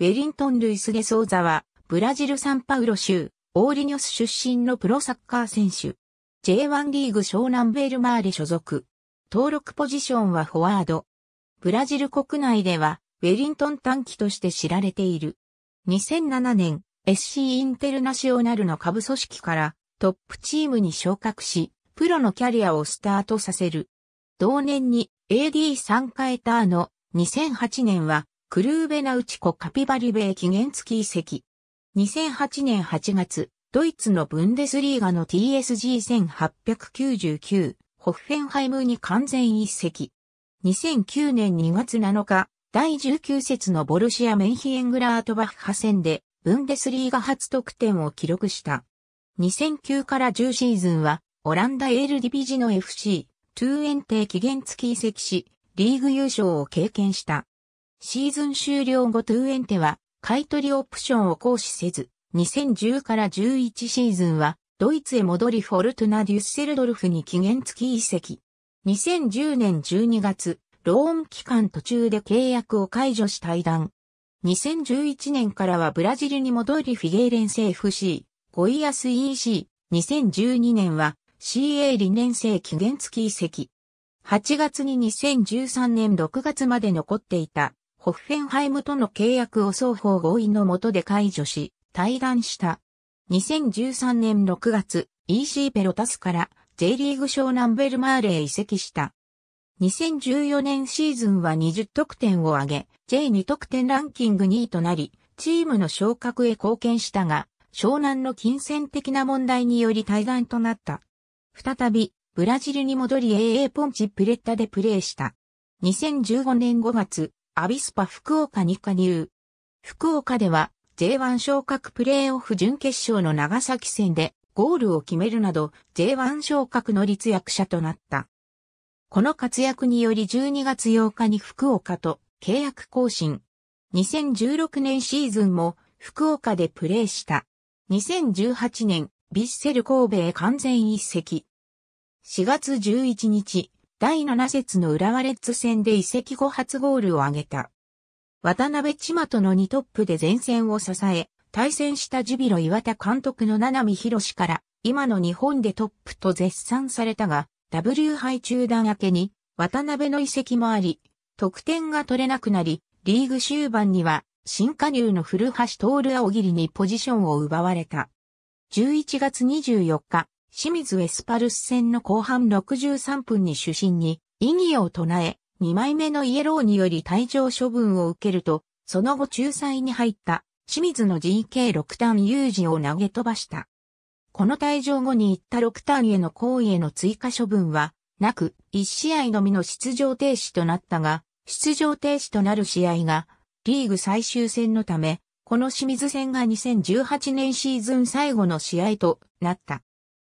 ウェリントン・ルイス・デ・ソーザは、ブラジル・サンパウロ州、オーリニョス出身のプロサッカー選手。J1 リーグ湘南ベルマーレ所属。登録ポジションはフォワード。ブラジル国内では、ウェリントン短期として知られている。2007年、SC インテルナショナルの下部組織からトップチームに昇格し、プロのキャリアをスタートさせる。同年に AD3 回ターの2008年はクルーベナウチコカピバリベー期限付き移籍。2008年8月、ドイツのブンデスリーガの TSG1899、ホッフェンハイムに完全遺跡。2009年2月7日、第19節のボルシア・メンヒエングラートバッハ戦で、ブンデスリーガ初得点を記録した。2009から10シーズンは、オランダエールディビジの FC、トゥーエンテー期限付き移籍し、リーグ優勝を経験した。シーズン終了後トゥーエンテは買い取りオプションを行使せず、2010から11シーズンはドイツへ戻りフォルトゥナ・デュッセルドルフに期限付き移籍。2010年12月、ローン期間途中で契約を解除し退団。2011年からはブラジルに戻りフィゲーレンセ FC、ゴイアス EC、2012年は CA 理念生期限付き移籍。8月に2013年6月まで残っていたホッフェンハイムとの契約を双方合意の下で解除し、対談した。2013年6月、EC ペロタスから J リーグ湘南ベルマーレへ移籍した。2014年シーズンは20得点を挙げ、J2 得点ランキング2位となり、チームの昇格へ貢献したが、湘南の金銭的な問題により対談となった。再び、ブラジルに戻り AA ポンチプレッタでプレーした。2015年5月、アビスパ福岡に加入。福岡では J1 昇格プレーオフ準決勝の長崎戦でゴールを決めるなど J1 昇格の立役者となった。この活躍により12月8日に福岡と契約更新。2016年シーズンも福岡でプレーした。2018年、ビッセル神戸へ完全一席。4月11日、第7節の浦和レッズ戦で移籍後初ゴールを挙げた。渡辺千葉との2トップで前線を支え、対戦したジュビロ岩田監督の七海博士から、今の日本でトップと絶賛されたが、W 杯中断明けに、渡辺の移籍もあり、得点が取れなくなり、リーグ終盤には、新加入の古橋徹青桐にポジションを奪われた。11月24日、清水エスパルス戦の後半63分に主審に異議を唱え、2枚目のイエローにより退場処分を受けると、その後仲裁に入った清水の GK6 ターン有事を投げ飛ばした。この退場後に行った6ターンへの行為への追加処分は、なく、1試合のみの出場停止となったが、出場停止となる試合が、リーグ最終戦のため、この清水戦が2018年シーズン最後の試合となった。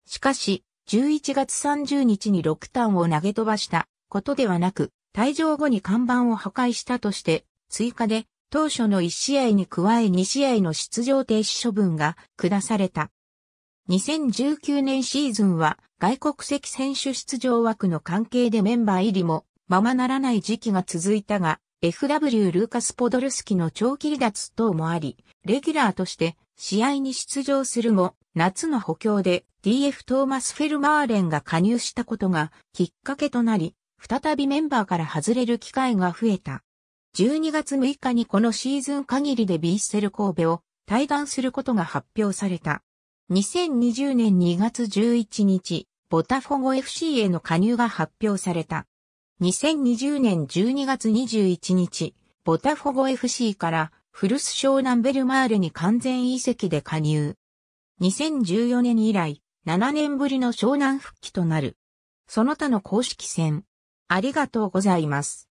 しかし、11月30日に6単を投げ飛ばしたことではなく、退場後に看板を破壊したとして、追加で当初の1試合に加え2試合の出場停止処分が下された。2019年シーズンは外国籍選手出場枠の関係でメンバー入りもままならない時期が続いたが、FW ルーカス・ポドルスキの長期離脱等もあり、レギュラーとして試合に出場するも、夏の補強で DF トーマス・フェルマーレンが加入したことがきっかけとなり、再びメンバーから外れる機会が増えた。12月6日にこのシーズン限りでビーッセル神戸を退団することが発表された。2020年2月11日、ボタフォゴ FC への加入が発表された。2020年12月21日、ボタフォゴ FC からフルス湘南ベルマーレに完全移籍で加入。2014年以来、7年ぶりの湘南復帰となる。その他の公式戦、ありがとうございます。